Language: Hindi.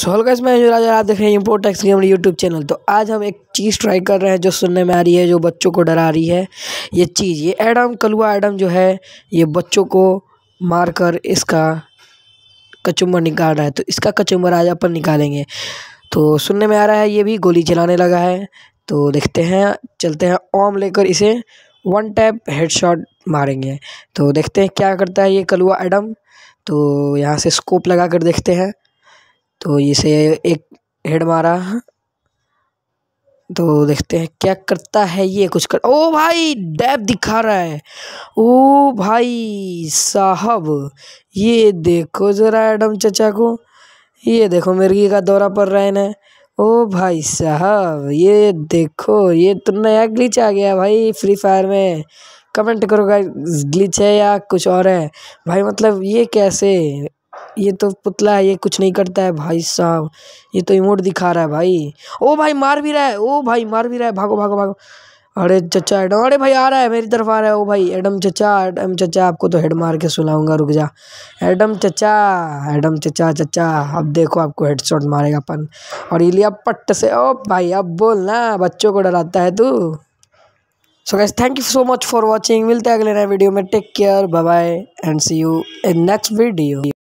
सोल में मैं राजा आप देख रहे हैं import tax game YouTube channel तो आज हम एक चीज़ ट्राई कर रहे हैं जो सुनने में आ रही है जो बच्चों को डरा रही है ये चीज़ ये एडम कलुआ एडम जो है ये बच्चों को मारकर इसका कचुम्बर निकाल रहा है तो इसका कचुम्बर आज अपन निकालेंगे तो सुनने में आ रहा है ये भी गोली चलाने लगा है तो देखते हैं चलते हैं ओम लेकर इसे वन टैप शॉट मारेंगे तो देखते हैं क्या करता है ये कलुआ एडम तो यहाँ से स्कोप लगा कर देखते हैं तो इसे एक हेड मारा तो देखते हैं क्या करता है ये कुछ कर ओ भाई डैब दिखा रहा है ओ भाई साहब ये देखो जरा एडम चचा को ये देखो मिर्गी का दौरा पड़ रहा है ना ओ भाई साहब ये देखो ये तो नया ग्लिच आ गया भाई फ्री फायर में कमेंट करो ग्लिच है या कुछ और है भाई मतलब ये कैसे ये तो पुतला है ये कुछ नहीं करता है भाई साहब ये तो इमोट दिखा रहा है भाई ओ भाई मार भी रहा है ओ भाई मार भी रहा है भागो भागो भागो अरे चचा एडम अरे भाई आ रहा है मेरी तरफ आ रहा है ओ भाई एडम चचा एडम चचा आपको तो हेड मार के सुनाऊंगा रुक जा एडम चचा एडम चचा चचा अब देखो आपको हेड शॉट मारेगा अपन और इलिया पट्ट से ओ भाई अब बोलना बच्चों को डराता है तू so guys thank you so much for watching मिलते हैं अगले नए वीडियो में take care bye and see you in next video